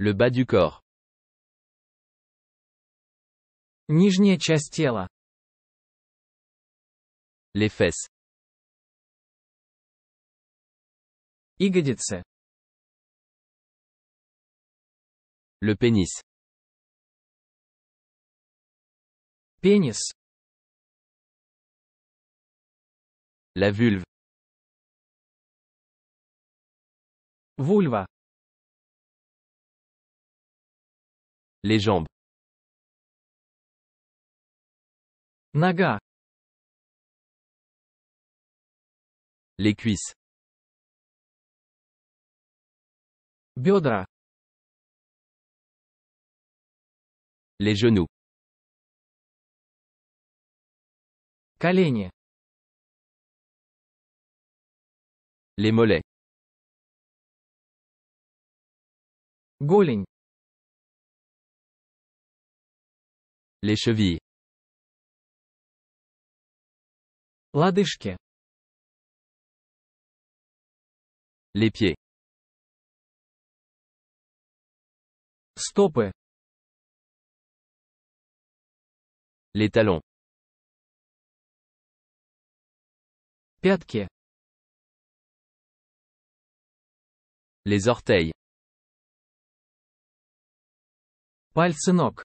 Le bas du corps. Нижняя часть тела. Les fesses. Ягодицы. Le pénis. Пенис. La vulve. Вульва. Les jambes. Naga. Les cuisses. Biodra. Les genoux. Колени. Les mollets. Голень. Les chevilles. Лодыжки. Les pieds. Стопы. Les talons. Пятки. Les orteils. Пальцы ног.